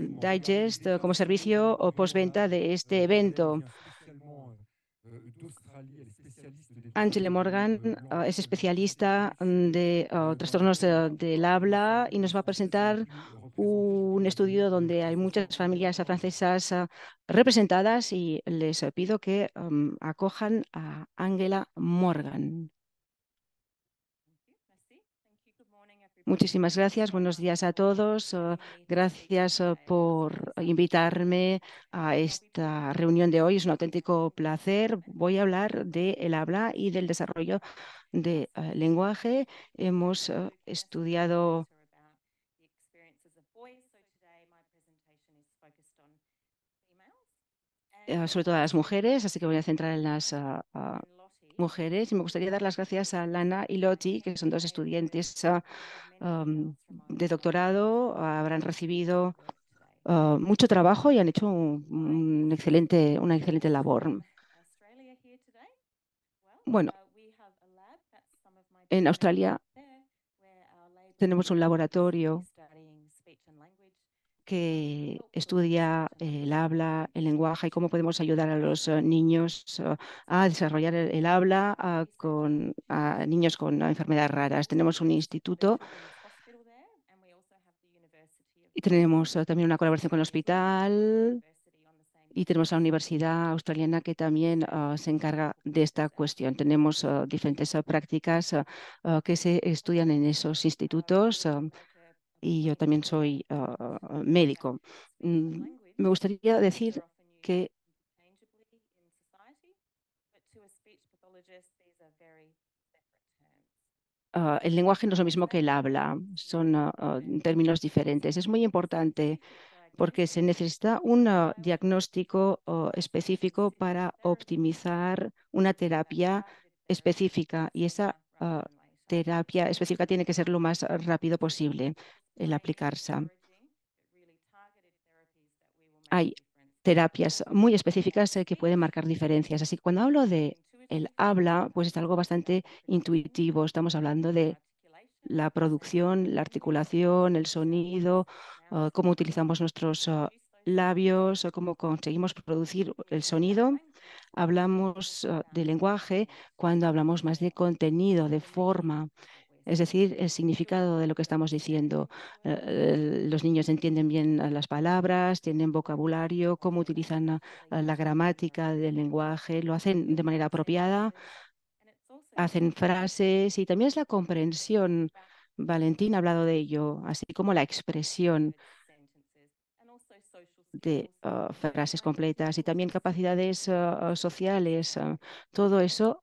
digest eh, como servicio o postventa de este evento. Angela Morgan eh, es especialista mm, de eh, trastornos del habla y nos va a presentar un estudio donde hay muchas familias francesas representadas y les pido que mm, acojan a Angela Morgan. Muchísimas gracias. Buenos días a todos. Eh, gracias eh, por invitarme a esta reunión de hoy. Es un auténtico placer. Voy a hablar del el habla y del desarrollo del eh, lenguaje. Hemos estudiado sobre todo a las mujeres, así que voy a centrar en las ah, ah, mujeres. Y me gustaría dar las gracias a Lana y Loti, que son dos estudiantes ah, de doctorado. Habrán recibido ah, mucho trabajo y han hecho excelente, una excelente labor. Bueno, en Australia tenemos un laboratorio que estudia el habla, el lenguaje y cómo podemos ayudar a los eh, niños eh, a desarrollar el, habla ah, con, niños con enfermedades raras. Tenemos un instituto y tenemos eh, también una colaboración con el hospital y tenemos la Universidad Australiana que también ah, se encarga de esta cuestión. Tenemos ah, diferentes prácticas que se estudian en esos institutos y yo también soy ah, ah, médico. Mm, me gustaría decir que ah, el lenguaje no es lo mismo que el habla, son términos diferentes. Es muy importante porque se necesita un diagnóstico específico para optimizar una terapia específica y esa terapia específica tiene que ser lo más rápido posible el aplicarse. Hay terapias muy específicas eh, que pueden marcar diferencias. Así que cuando hablo de el habla, pues es algo bastante intuitivo. Estamos hablando de la producción, la articulación, el sonido, cómo utilizamos nuestros labios, o cómo conseguimos producir el sonido. Hablamos de lenguaje cuando hablamos más de contenido, de forma es decir, el significado de lo que estamos diciendo. Eh, eh, los niños entienden bien eh, las palabras, tienen vocabulario, cómo utilizan la gramática del lenguaje, lo hacen de manera apropiada, hacen frases y también es la comprensión. Valentín ha hablado de ello, así como la expresión de ah, frases completas y también capacidades ah, sociales. Ah, todo eso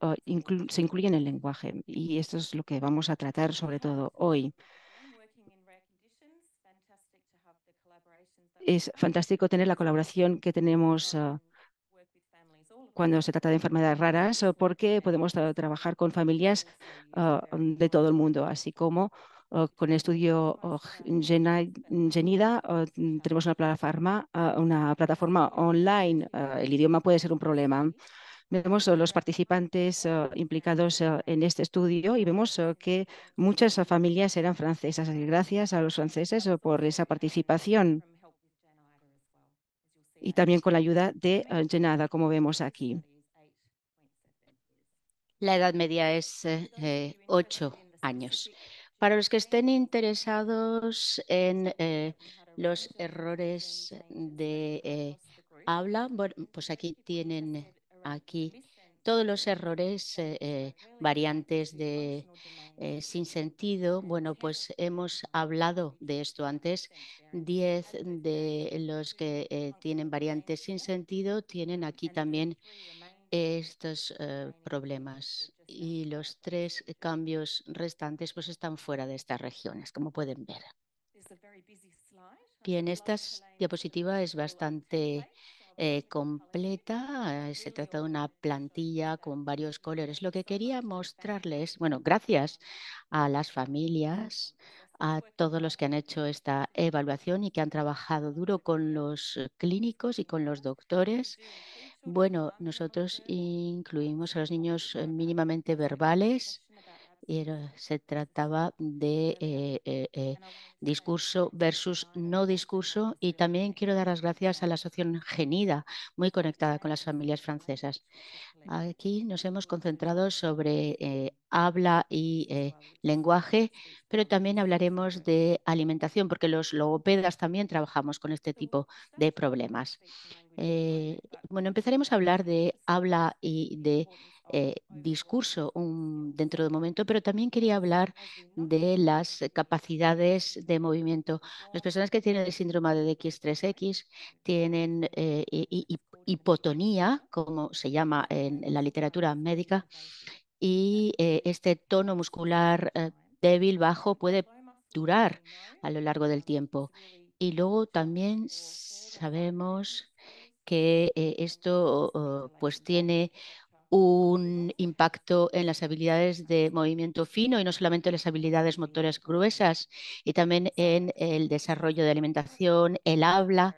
se incluye en el lenguaje y esto es lo que vamos a tratar sobre todo hoy. Es fantástico tener la colaboración que tenemos cuando se trata de enfermedades raras porque podemos trabajar con familias de todo el mundo, así como con el estudio Genida tenemos una plataforma, ah, una plataforma online. Ah, el idioma puede ser un problema. Vemos oh, los participantes oh, implicados oh, en este estudio y vemos que muchas familias eran francesas. Gracias a los franceses por esa participación y también con la ayuda de ah, Genada, como vemos aquí. La edad media es eh, eh, ocho 8 años. Para los que estén interesados en eh, los errores de eh, habla, pues aquí tienen aquí todos los errores eh, variantes de sin sentido. Bueno, pues hemos hablado de esto antes. Diez de los que tienen variantes sin sentido tienen aquí también estos eh, problemas y los tres eh, cambios restantes pues están fuera de estas regiones, como pueden ver. Bien, esta diapositiva es bastante eh, completa. Se trata de una plantilla con varios colores. Lo que quería mostrarles, bueno, gracias a las familias, pues a pues todos los que han hecho esta evaluación y que han trabajado duro con los clínicos y con los doctores bueno, nosotros incluimos a los niños eh, mínimamente verbales se trataba de eh, eh, eh, discurso versus no discurso y también quiero dar las gracias a la asociación Genida, muy conectada con las familias francesas. Aquí nos hemos concentrado sobre habla y lenguaje, pero también hablaremos de alimentación, porque los logopedas también trabajamos con este tipo de problemas. bueno, empezaremos a hablar de habla y de eh, discurso dentro de un momento, pero también quería hablar de las capacidades de movimiento. Las personas que tienen el síndrome de x 3 x tienen eh, hipotonía, como se llama en, la literatura médica, y eh, este tono muscular débil, bajo, puede durar a lo largo del tiempo. Y luego también sabemos que esto pues tiene un impacto en las habilidades de movimiento fino y no solamente en las habilidades motoras gruesas, y también en el desarrollo de alimentación, el habla,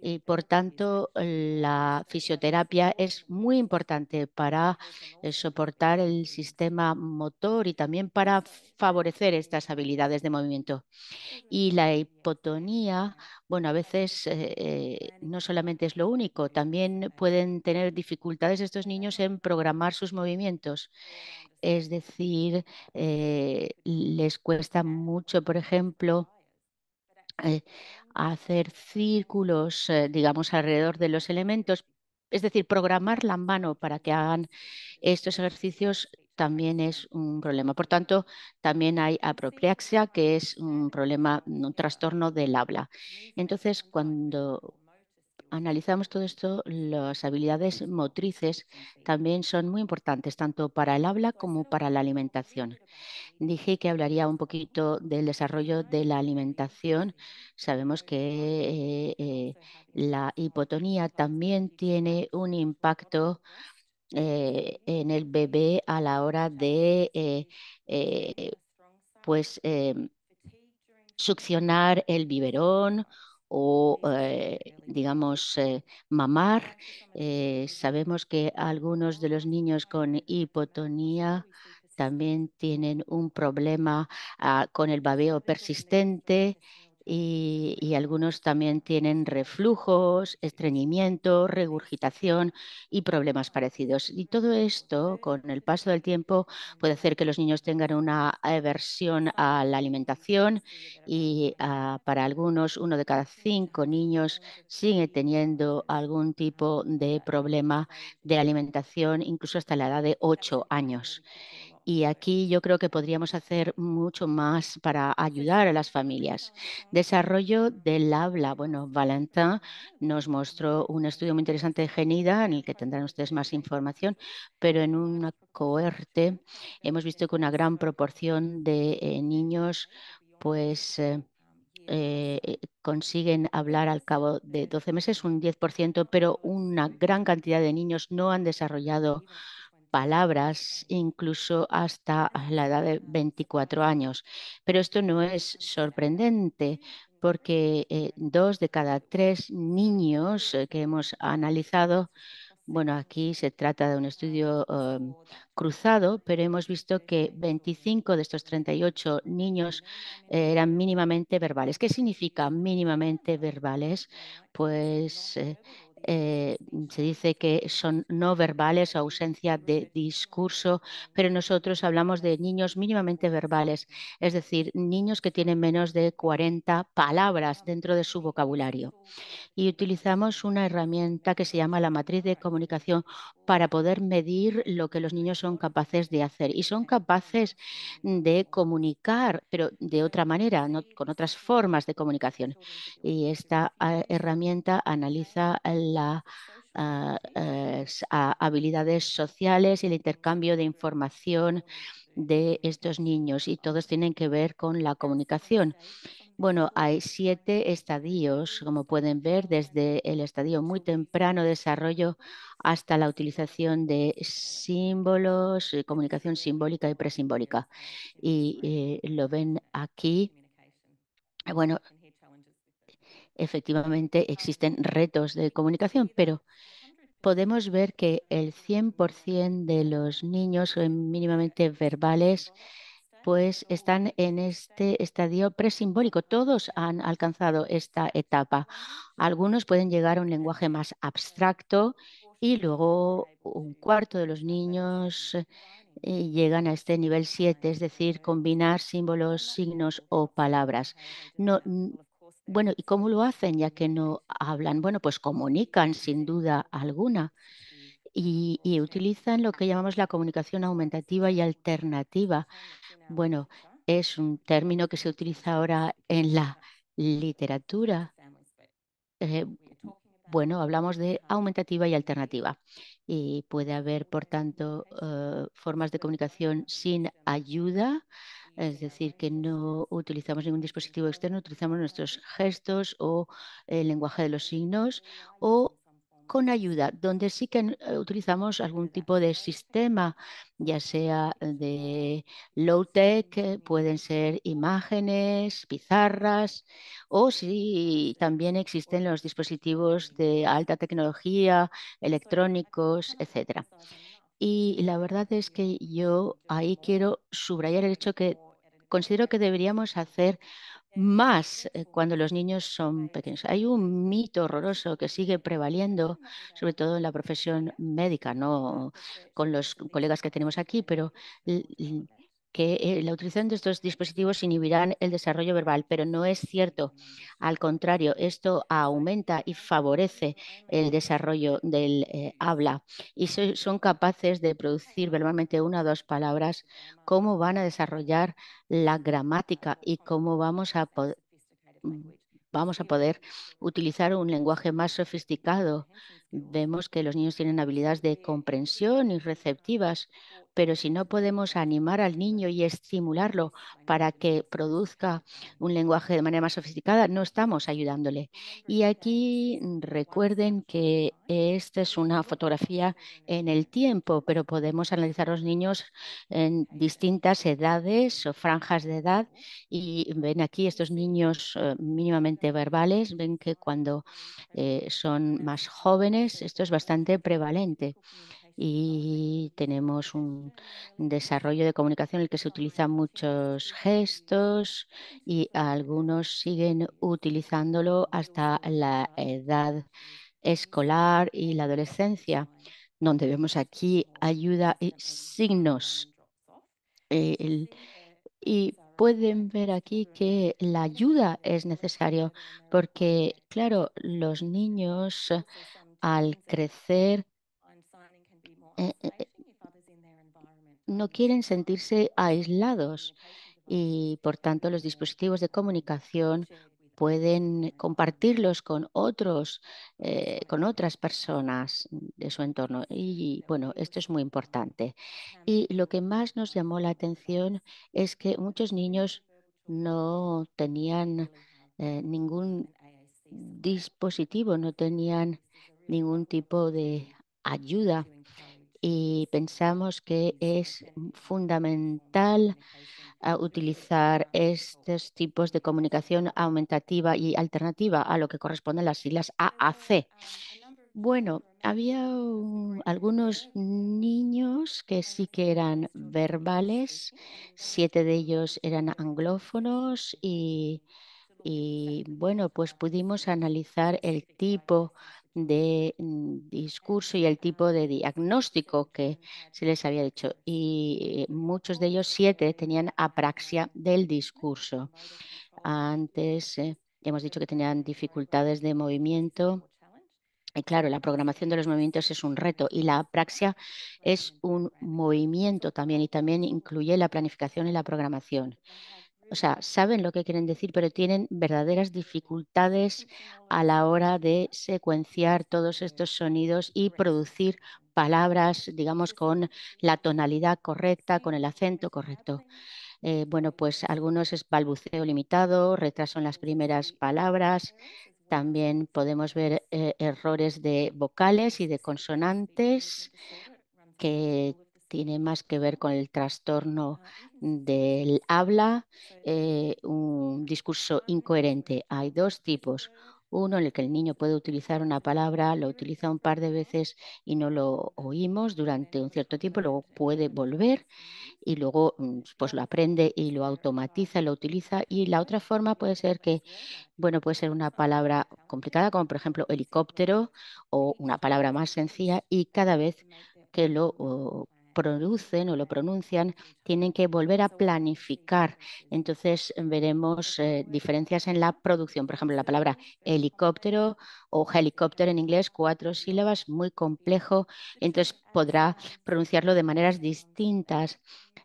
y por tanto la fisioterapia es muy importante para eh, soportar el sistema motor y también para favorecer estas habilidades de movimiento. Y la hipotonía, bueno, a veces eh, eh, no solamente es lo único, también pueden tener dificultades estos niños en programar sus movimientos. Es decir, les cuesta mucho, por ejemplo, hacer círculos, eh, digamos, alrededor de los elementos. Es decir, programar la mano para que hagan estos ejercicios también es un problema. Por tanto, también hay apropiaxia, que es un problema, un trastorno del habla. Entonces, cuando analizamos todo esto, las habilidades motrices también son muy importantes, tanto para el habla como para la alimentación. Dije que hablaría un poquito del desarrollo de la alimentación. Sabemos que eh, la hipotonía también tiene un impacto eh, en el bebé a la hora de eh, pues, em, succionar el biberón o, eh, digamos, eh, mamar. Eh, sabemos que algunos de los niños con hipotonía también tienen un problema ah, con el babeo persistente y, algunos también tienen reflujos, estreñimiento, regurgitación y problemas parecidos. Y todo esto, con el paso del tiempo, puede hacer que los niños tengan una aversión a la alimentación y ah, para algunos uno de cada cinco niños sigue teniendo algún tipo de problema de alimentación, incluso hasta la edad de ocho años. Y aquí yo creo que podríamos hacer mucho más para ayudar a las familias. Desarrollo del habla. Bueno, Valentin nos mostró un estudio muy interesante de Genida, en el que tendrán ustedes más información, pero en una cohorte hemos visto que una gran proporción de eh, niños, pues. Eh, eh, consiguen hablar al cabo de 12 meses, un 10%, pero una gran cantidad de niños no han desarrollado palabras incluso hasta la edad de 24 años. Pero esto no es sorprendente porque eh, dos de cada tres niños eh, que hemos analizado bueno, aquí se trata de un estudio em, cruzado, pero hemos visto que 25 de estos 38 niños eh, eran mínimamente verbales. ¿Qué significa mínimamente verbales? Pues eh, se dice que son no verbales o ausencia de discurso, pero nosotros hablamos de niños mínimamente verbales, es decir, niños que tienen menos de 40 palabras dentro de su vocabulario. Y utilizamos una herramienta que se llama la matriz de comunicación para poder medir lo que los niños son capaces de hacer. Y son capaces de comunicar, pero de otra manera, con otras formas de comunicación. Y esta eh, herramienta analiza el las ah, eh, habilidades sociales y el intercambio de información de estos niños y todos tienen que ver con la comunicación. Bueno, hay siete estadios, como pueden ver, desde el estadio muy temprano de desarrollo hasta la utilización de símbolos, eh, comunicación simbólica y presimbólica. Y eh, lo ven aquí. Bueno, Efectivamente, existen retos de comunicación, pero podemos ver que el 100% de los niños eh, mínimamente verbales pues están en este estadio presimbólico. Todos han alcanzado esta etapa. Algunos pueden llegar a un lenguaje más abstracto y luego un cuarto de los niños eh, llegan a este nivel 7, es decir, combinar símbolos, signos o palabras. No, bueno, ¿y cómo lo hacen ya que no hablan? Bueno, pues comunican sin duda alguna y, utilizan lo que llamamos la comunicación aumentativa y alternativa. Bueno, es un término que se utiliza ahora en la literatura. Eh, bueno, hablamos de aumentativa y alternativa. Y puede haber, por tanto, eh, formas de comunicación sin ayuda es decir, que no utilizamos ningún dispositivo externo, utilizamos nuestros gestos o el lenguaje de los signos o con ayuda, donde sí que eh, utilizamos algún tipo de sistema, ya sea de low-tech, eh, pueden ser imágenes, pizarras, o si también existen los dispositivos de alta tecnología, electrónicos, etcétera. Y la verdad es que yo ahí quiero subrayar el hecho que considero que deberíamos hacer más eh, cuando los niños son pequeños. Hay un mito horroroso que sigue prevaliendo, sobre todo en la profesión médica, no con los colegas que tenemos aquí, pero que eh, la utilización de estos dispositivos inhibirán el desarrollo verbal, pero no es cierto. Al contrario, esto aumenta y favorece el desarrollo del eh, habla. Y son capaces de producir verbalmente una o dos palabras, cómo van a desarrollar la gramática y cómo vamos a vamos a poder utilizar un lenguaje más sofisticado Vemos que los niños tienen habilidades de comprensión y receptivas, pero si no podemos animar al niño y estimularlo para que produzca un lenguaje de manera más sofisticada, no estamos ayudándole. Y aquí recuerden que esta es una fotografía en el tiempo, pero podemos analizar a los niños en distintas edades o franjas de edad. Y ven aquí estos niños eh, mínimamente verbales, ven que cuando eh, son más jóvenes, esto es bastante prevalente y tenemos un desarrollo de comunicación en el que se utilizan muchos gestos y algunos siguen utilizándolo hasta la edad escolar y la adolescencia, donde vemos aquí ayuda y signos. y pueden ver aquí que la ayuda es necesaria porque, claro, los niños al crecer eh, eh, eh, no quieren sentirse aislados y por tanto los dispositivos de comunicación pueden compartirlos con otros, con otras personas de su entorno. Y bueno, esto es muy importante. Y lo que más nos llamó la atención es que muchos niños no tenían ningún dispositivo, no tenían ningún tipo de ayuda y pensamos que es fundamental ah, utilizar estos tipos de comunicación aumentativa y alternativa a lo que corresponden las siglas AAC. Bueno, había algunos niños que sí que eran verbales, siete de ellos eran anglófonos y, y bueno, pues pudimos analizar el tipo de mm, discurso y el tipo de diagnóstico que se les había hecho. Y eh, muchos de ellos, siete, tenían apraxia del discurso. Antes eh, hemos dicho que tenían dificultades de movimiento. Y claro, la programación de los movimientos es un reto y la apraxia es un movimiento también y también incluye la planificación y la programación o sea, saben lo que quieren decir, pero tienen verdaderas dificultades a la hora de secuenciar todos estos sonidos y producir palabras, digamos, con la tonalidad correcta, con el acento correcto. Eh, bueno, pues algunos es balbuceo limitado, retraso en las primeras palabras, también podemos ver eh, errores de vocales y de consonantes que tiene más que ver con el trastorno ah, del habla, eh, un discurso ah, incoherente. Hay dos tipos. Ah. Uno en el que el niño puede utilizar una palabra, lo utiliza un par de veces y no lo oímos durante un pues, cierto tiempo, luego puede volver y luego mm, pues lo aprende y lo automatiza, lo utiliza. Y la otra forma puede ser pues, que, bueno, puede ser una palabra complicada, como por ejemplo helicóptero, o una palabra más sencilla, y cada vez que lo producen o lo pronuncian tienen que volver a planificar. Entonces veremos eh, diferencias en la producción. Por ejemplo, la palabra helicóptero o helicóptero en inglés, cuatro sílabas, muy complejo. Entonces podrá pronunciarlo de maneras distintas.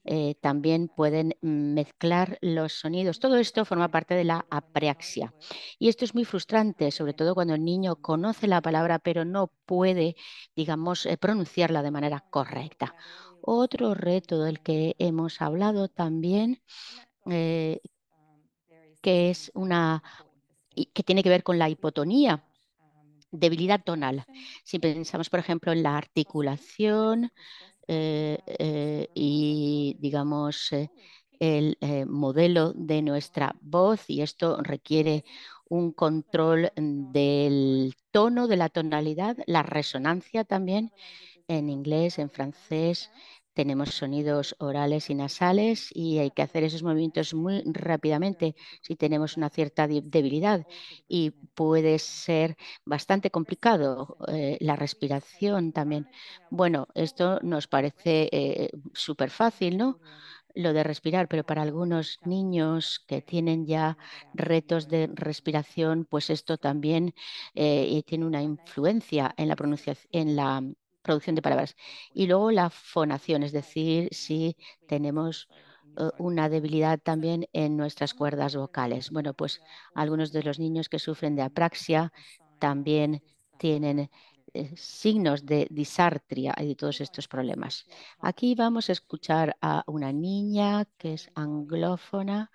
Eh, también pueden mm, mezclar los sonidos. Todo esto forma parte de la apraxia. Y esto es muy frustrante, sobre todo cuando el niño conoce la palabra pero no puede, digamos, eh, pronunciarla de manera correcta. Otro reto del que hemos hablado también, eh, que es una que tiene que ver con la hipotonía debilidad tonal. Si pensamos, por ejemplo, en la articulación eh, eh, y, digamos, eh, el modelo de nuestra voz, y esto requiere un control del tono, de la tonalidad, la resonancia también en inglés, en francés, tenemos sonidos orales y nasales y hay que hacer esos movimientos muy rápidamente si tenemos una cierta debilidad y puede ser bastante complicado eh, la respiración también. Bueno, esto nos parece eh, súper fácil, ¿no? lo de respirar, pero para algunos niños que tienen ya retos de respiración, pues esto también eh, tiene una influencia en la, pronunciación, en la producción de palabras. Y luego la fonación, es decir, si tenemos eh, una debilidad también en nuestras cuerdas vocales. Bueno, pues algunos de los niños que sufren de apraxia también tienen eh, signos de disartria y de todos estos problemas. Aquí vamos a escuchar a una niña que es anglófona,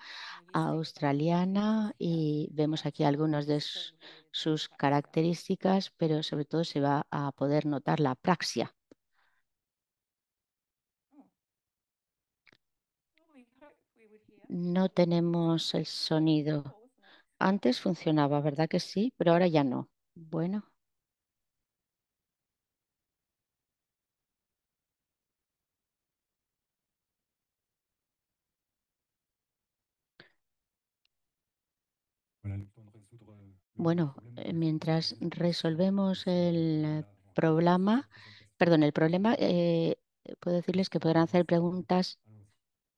australiana, y vemos aquí algunos de sus sus características, pero sobre todo se va a poder notar la praxia. No tenemos el sonido. Antes funcionaba, ¿verdad que sí? Pero ahora ya no. Bueno. Bueno, eh, mientras resolvemos el problema, perdón, el problema, eh, puedo decirles que podrán hacer preguntas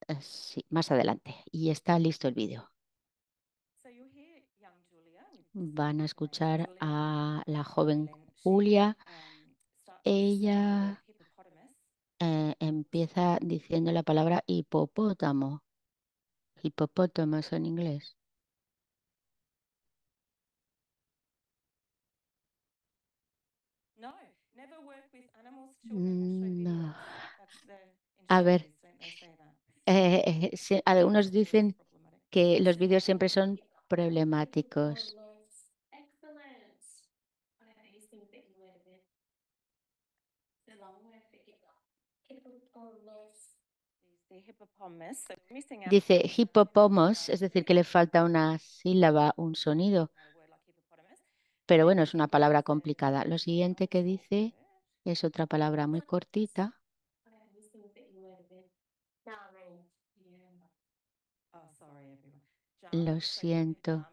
eh, más adelante. Y está listo el vídeo. Van a escuchar a la joven Julia. Ella empieza diciendo la palabra hipopótamo. Hipopótamos en inglés. A ver, eh, eh, eh, algunos dicen que los vídeos siempre son problemáticos. Dice hipopomos, es decir, que le falta una sílaba, un sonido. Pero bueno, es una palabra complicada. Lo siguiente que dice es otra palabra muy cortita. Lo siento.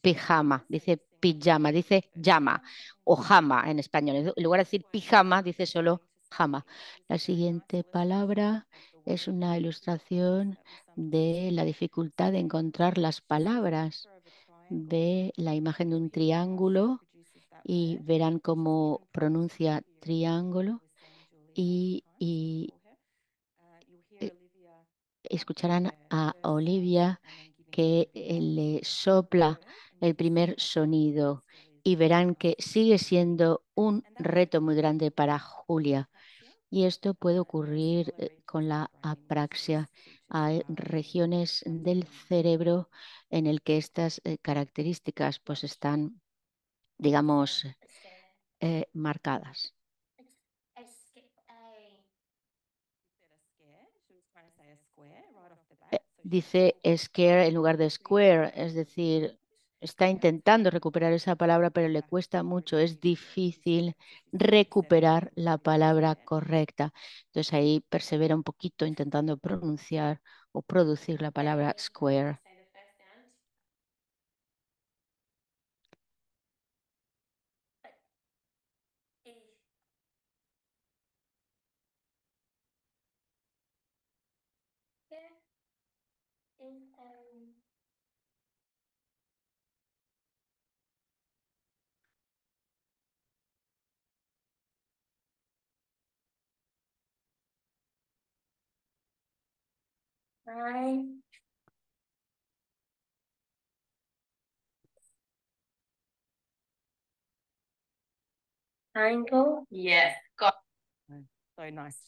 Pijama, dice pijama, dice llama o jama en español. En lugar de decir pijama, dice solo jama. La siguiente palabra es una ilustración de la dificultad de encontrar las palabras. Ve la imagen de un triángulo y verán cómo pronuncia triángulo y, eh, escucharán a Olivia que eh, le sopla el primer sonido y verán que sigue siendo un reto muy grande para Julia. Y esto puede ocurrir eh, con la apraxia. Hay regiones del cerebro en el que estas características pues están digamos, eh, marcadas. Eh, dice scare en lugar de square, es decir, está intentando recuperar esa palabra, pero le cuesta mucho, es difícil recuperar la palabra correcta. Entonces ahí persevera un poquito intentando pronunciar o producir la palabra square.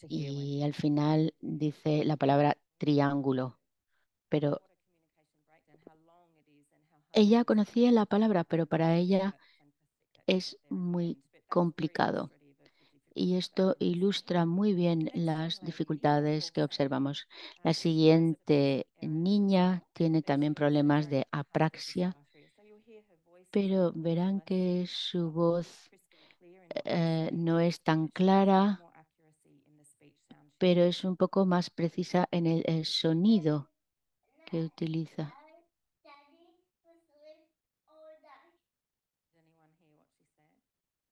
y al final dice la palabra triángulo, pero ella conocía la palabra, pero para ella es muy complicado y esto ilustra muy bien las dificultades que observamos. La siguiente niña tiene también problemas de apraxia, pero verán que su voz eh, no es tan clara, pero es un poco más precisa en el sonido que utiliza.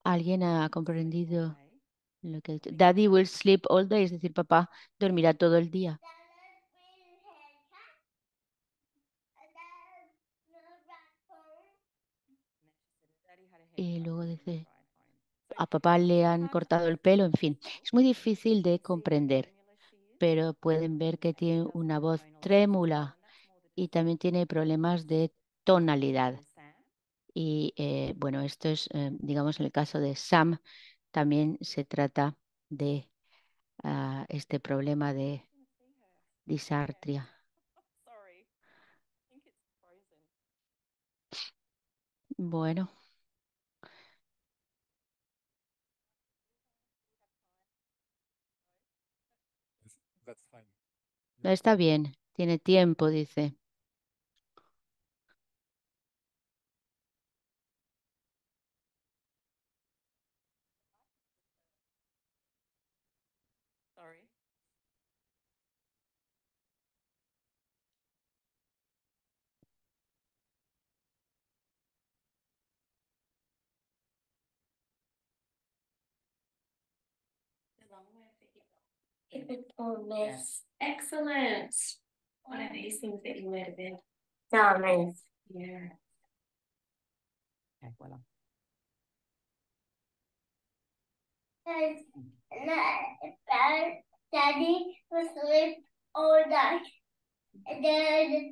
¿Alguien ha comprendido lo que Daddy will sleep all day, es decir, papá dormirá todo el día. Y luego dice, a papá le han cortado el pelo, en fin, es muy difícil de comprender, pero pueden ver que tiene una voz trémula y también tiene problemas de tonalidad. Y eh, bueno, esto es, eh, digamos en el caso de Sam, también se trata de ah, este problema de disartria. Bueno. está bien, tiene tiempo, dice. Typical miss. Excellent. One of these things that you might have been. No, nice. Yeah. Okay, voila. Daddy was asleep all night. And then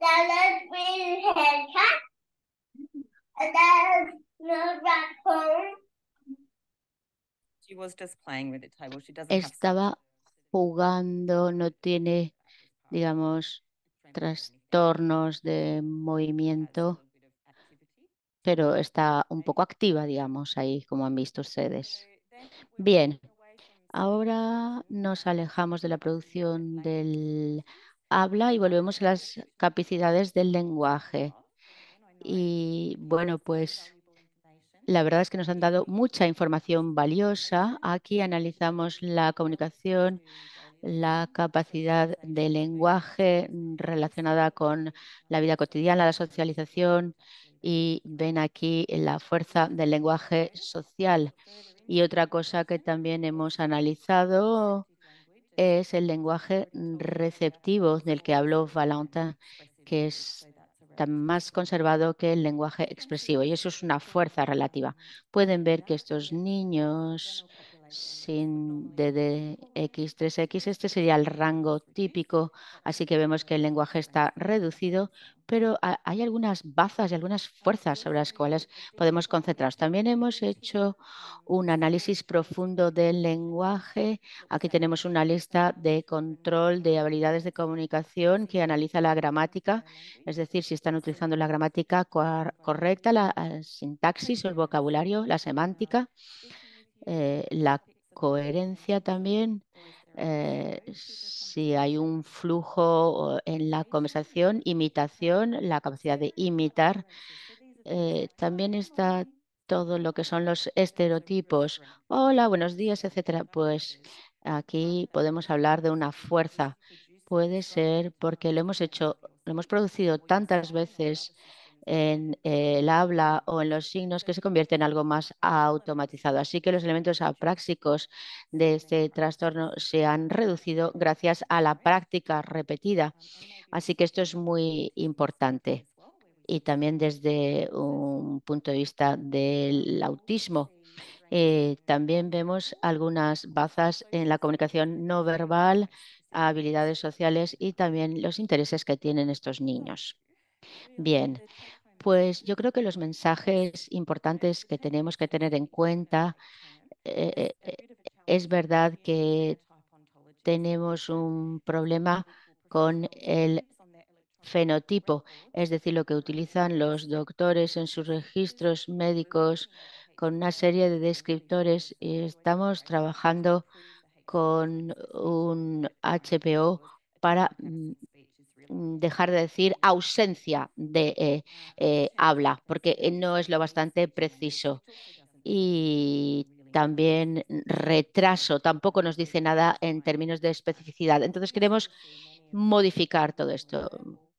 Dallas made a haircut. And then no back home. She was just playing with the table. She doesn't Estaba jugando, no tiene, digamos, trastornos de movimiento, pero está un poco activa, digamos, ahí, como han visto ustedes. Bien, ahora nos alejamos de la producción del habla y volvemos a las capacidades del lenguaje. Y bueno, pues la verdad es que nos han dado mucha información valiosa. Aquí analizamos la comunicación, la capacidad de lenguaje mm, relacionada con la vida cotidiana, la socialización y ven aquí la fuerza del lenguaje social. Y otra cosa que también hemos analizado es el lenguaje mm, receptivo del que habló Valentin, que es más conservado que el lenguaje expresivo y eso es una fuerza relativa. Pueden ver que estos niños sin DDX3X. Este sería el rango típico, así que vemos que el lenguaje está reducido, pero hay algunas bazas y algunas fuerzas sobre las cuales podemos concentrarnos. También hemos hecho un análisis profundo del lenguaje. Aquí tenemos una lista de control de habilidades de comunicación que analiza la gramática, es decir, si están utilizando la gramática correcta, la eh, sintaxis o el vocabulario, la semántica. Eh, la coherencia también, eh, si hay un flujo eh, en la conversación, imitación, la capacidad de imitar, también está todo lo que son los estereotipos. Hola, buenos días, etcétera. Pues aquí podemos hablar de una fuerza. Puede ser porque lo hemos hecho, lo hemos producido tantas veces en eh, el habla o en los signos que se convierte en algo más automatizado. Así que los elementos prácticos de este trastorno se han reducido gracias a la práctica repetida. Así que esto es muy importante. Y también desde un punto de vista del autismo. Eh, también vemos algunas bazas en la comunicación no verbal, habilidades sociales y también los intereses que tienen estos niños. Bien, pues yo creo que los mensajes importantes que tenemos que tener en cuenta, eh, eh, es verdad que tenemos un problema con el fenotipo, es decir, lo que utilizan los doctores en sus registros médicos con una serie de descriptores y estamos trabajando con un HPO para mm, Mm, dejar de decir ausencia de eh, eh, habla, porque eh, no es lo bastante preciso. Y también retraso, tampoco nos dice nada en términos de especificidad. Entonces queremos modificar todo esto.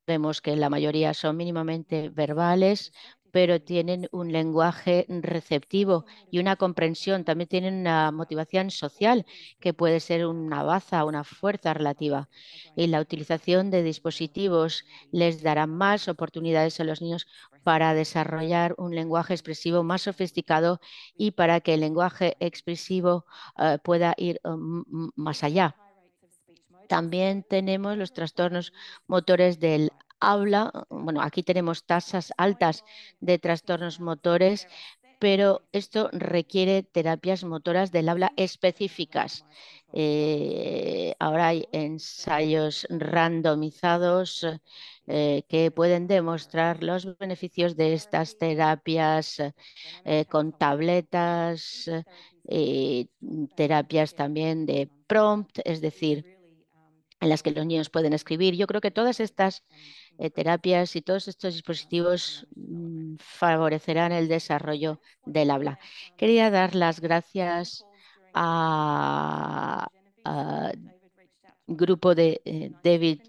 Vemos que la mayoría son mínimamente verbales, pero tienen un lenguaje receptivo y una comprensión. También tienen una motivación social que puede ser una baza, una fuerza relativa. Y la utilización de dispositivos les dará más oportunidades a los niños para desarrollar un lenguaje expresivo más sofisticado y para que el lenguaje expresivo eh, pueda ir eh, más allá. También tenemos los trastornos motores del habla, bueno, aquí tenemos tasas altas de trastornos motores, pero esto requiere terapias motoras del habla específicas. Eh, ahora hay ensayos randomizados eh, que pueden demostrar los beneficios de estas terapias eh, con tabletas, terapias también de prompt, es decir, en las que los niños pueden escribir. Yo creo que todas estas eh, terapias y todos estos dispositivos mm, favorecerán el desarrollo del habla. Quería dar las gracias a, grupo de eh, David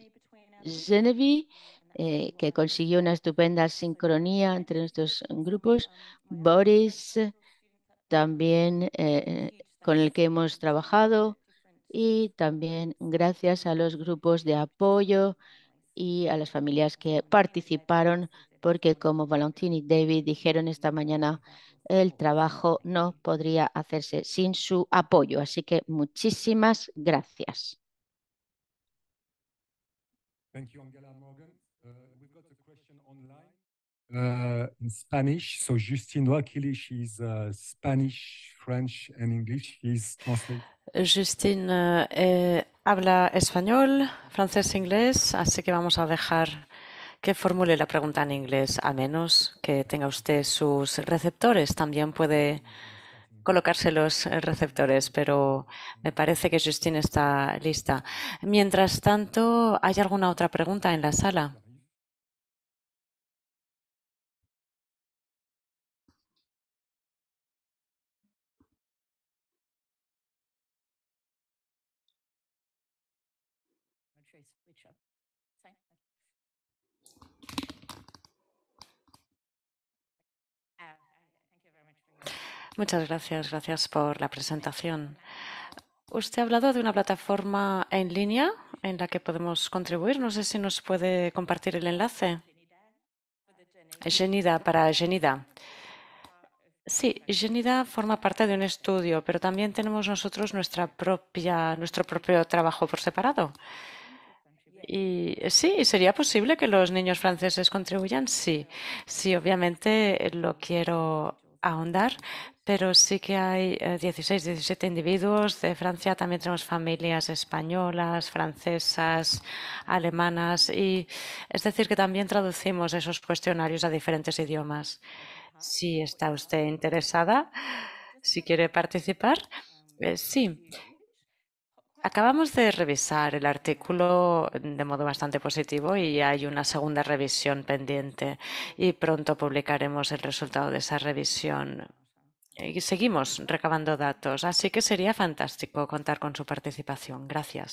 Genevieve, eh, que consiguió una estupenda sincronía entre nuestros grupos. Boris, también con el que hemos trabajado y también gracias a los grupos de apoyo y a las familias que participaron, porque como Valentín y David dijeron esta mañana, el trabajo no podría hacerse sin su apoyo. Así que muchísimas gracias. Angela Morgan. Uh, en uh, in So Justine uh, Spanish, French, and English. Justine uh, eh, habla español, francés, e inglés, así que vamos a dejar que formule la pregunta en inglés, a menos que tenga usted sus receptores. También puede colocarse los receptores, pero me parece que Justine está lista. Mientras tanto, ¿hay alguna otra pregunta en la sala? Muchas gracias, gracias por la presentación. Usted ha hablado de una plataforma en línea en la que podemos contribuir. No sé si nos puede compartir el enlace. Genida, para Genida. Sí, Genida forma parte de un estudio, pero también tenemos nosotros nuestra propia, nuestro propio trabajo por separado. Y sí, ¿sería posible que los niños franceses contribuyan? Sí, sí, obviamente lo quiero ahondar, pero sí que hay 16, eh, 17 individuos. De Francia también tenemos familias españolas, francesas, alemanas y es decir que también traducimos esos cuestionarios a diferentes idiomas. Si está usted interesada, si quiere participar, eh, sí. Acabamos de revisar el artículo de modo bastante positivo y hay una segunda revisión pendiente y pronto publicaremos el resultado de esa revisión y seguimos recabando datos, así que sería fantástico contar con su participación. Gracias.